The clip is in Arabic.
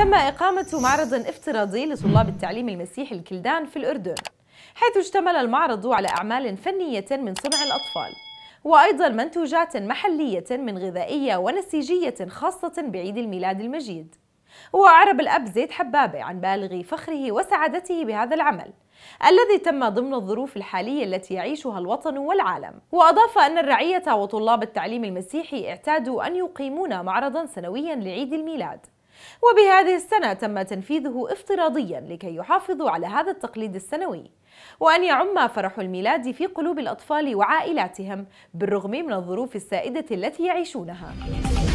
تم إقامة معرض افتراضي لطلاب التعليم المسيحي الكلدان في الأردن حيث اشتمل المعرض على أعمال فنية من صنع الأطفال وأيضا منتوجات محلية من غذائية ونسيجية خاصة بعيد الميلاد المجيد وأعرب الأب زيد حبابة عن بالغ فخره وسعادته بهذا العمل الذي تم ضمن الظروف الحالية التي يعيشها الوطن والعالم وأضاف أن الرعية وطلاب التعليم المسيحي اعتادوا أن يقيمون معرضا سنويا لعيد الميلاد وبهذه السنة تم تنفيذه افتراضيا لكي يحافظوا على هذا التقليد السنوي وأن يعم فرح الميلاد في قلوب الأطفال وعائلاتهم بالرغم من الظروف السائدة التي يعيشونها